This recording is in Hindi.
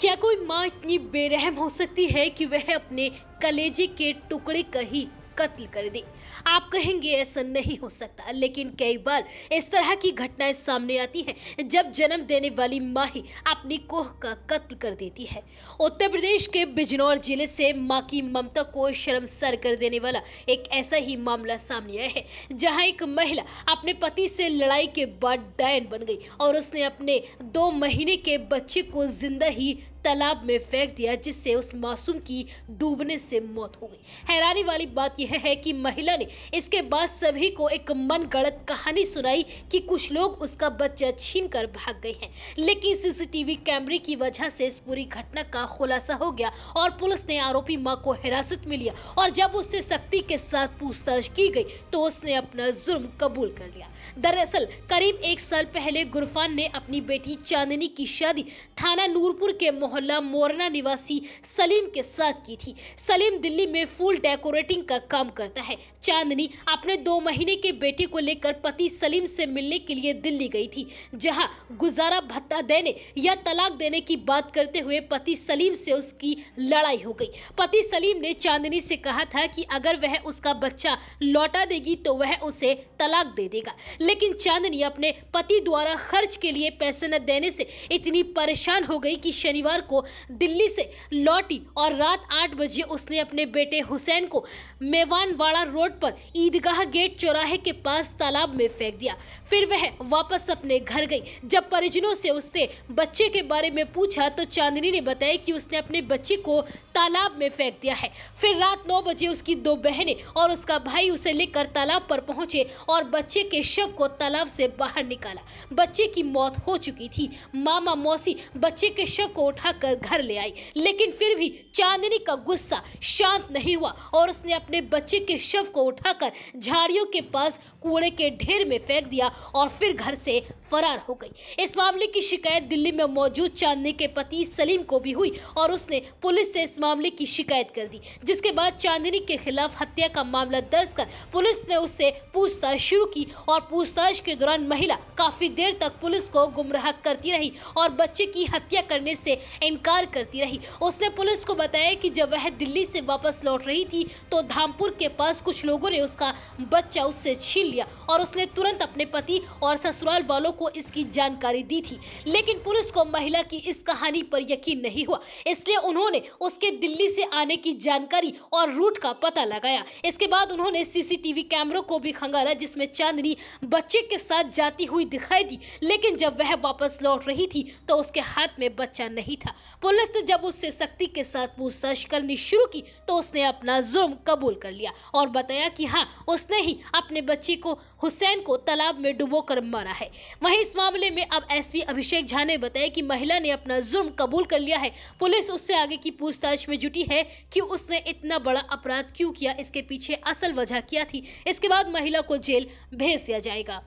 क्या कोई माँ इतनी बेरहम हो सकती है कि वह अपने कलेजे के टुकड़े का ही कत्ल कर दे आप कहेंगे ऐसा नहीं हो सकता लेकिन कई बार इस तरह की घटनाएं सामने आती हैं जब जन्म देने वाली माँ ही अपनी कोह का कत्ल कर देती है उत्तर प्रदेश के बिजनौर जिले से माँ की ममता को शर्मसार कर देने वाला एक ऐसा ही मामला सामने आया है जहाँ एक महिला अपने पति से लड़ाई के बाद डायन बन गई और उसने अपने दो महीने के बच्चे को जिंदा ही तालाब में फेंक दिया जिससे उस मासूम की डूबने से मौत हो गई हैरानी वाली बात यह है कि महिला ने इसके बाद सभी को एक मन गणत कहानी सुनाई कि कुछ लोग उसका बच्चा छीन कर भाग गए हैं लेकिन सीसीटीवी कैमरे की वजह से इस पूरी घटना का खुलासा हो गया और पुलिस ने आरोपी माँ को हिरासत में लिया और जब उससे सख्ती के साथ पूछताछ की गई तो उसने अपना जुर्म कबूल कर लिया दरअसल करीब एक साल पहले गुरफान ने अपनी बेटी चांदनी की शादी थाना नूरपुर के मोहल्ला मोरना निवासी सलीम के साथ की थी सलीम दिल्ली में फूल डेकोरेटिंग का काम करता है चांदनी अपने दो महीने के बेटे को लेकर पति सलीम से मिलने के लिए दिल्ली गई थी जहां गुजारा भत्ता देने या तलाक देने की बात करते हुए पति सलीम से उसकी लड़ाई हो गई पति सलीम ने चांदनी से कहा था कि अगर वह उसका बच्चा लौटा देगी तो वह उसे तलाक दे देगा लेकिन चांदनी अपने पति द्वारा खर्च के लिए पैसे न देने से इतनी परेशान हो गई कि शनिवार सोमवार को दिल्ली से लौटी और रात आठ बजे उसने अपने बेटे हुसैन को मेवानवाड़ा रोड पर ईदगाह गेट चौराहे के पास तालाब में फेंक दिया फिर वह वापस अपने घर गई जब परिजनों से उसने बच्चे के बारे में पूछा तो चांदनी ने बताया कि उसने अपने बच्चे को तालाब में फेंक दिया है फिर रात नौ बजे उसकी दो बहनें और उसका भाई उसे लेकर तालाब पर पहुंचे और बच्चे के शव को तालाब से बाहर निकाला बच्चे की मौत हो चुकी थी मामा मौसी बच्चे के शव को उठा उठाकर घर ले आई लेकिन फिर भी चांदनी का गुस्सा शांत नहीं हुआ और उसने अपने बच्चे के शव को उठाकर झाड़ियों के पास कूड़े के ढेर में फेंक दिया और फिर घर से फरार हो गई इस मामले की शिकायत दिल्ली में मौजूद चांदनी के पति सलीम को भी हुई और उसने पुलिस से इस मामले की शिकायत कर दी जिसके बाद चांदनी के खिलाफ हत्या का मामला दर्ज कर पुलिस ने उससे पूछताछ शुरू की और पूछताछ के दौरान महिला काफी देर तक पुलिस को गुमराह करती रही और बच्चे की हत्या करने से इनकार करती रही उसने पुलिस को बताया कि जब वह दिल्ली से वापस लौट रही थी तो धामपुर के पास कुछ लोगों ने उसका बच्चा उससे छीन लिया और उसने तुरंत अपने पति और ससुराल वालों को इसकी जानकारी दी थी लेकिन पुलिस को महिला की इस कहानी पर यकीन नहीं हुआ इसलिए उन्होंने उसके दिल्ली से आने की जानकारी और रूट का पता लगाया इसके बाद उन्होंने सीसीटीवी कैमरों को भी खंगाला जिसमें चांदनी बच्चे के साथ जाती हुई दिखाई दी लेकिन जब वह वापस लौट रही थी तो उसके हाथ में बच्चा नहीं था पुलिस ने जब उससे सख्ती के साथ पूछताछ करनी शुरू की तो उसने अपना जुर्म कबूल कर लिया और बताया कि हाँ उसने ही अपने बच्चे को हुसैन को तालाब में डुबोकर मारा है वहीं वहीं इस मामले में अब एसपी अभिषेक झा ने बताया कि महिला ने अपना जुर्म कबूल कर लिया है पुलिस उससे आगे की पूछताछ में जुटी है कि उसने इतना बड़ा अपराध क्यों किया इसके पीछे असल वजह क्या थी इसके बाद महिला को जेल भेज दिया जाएगा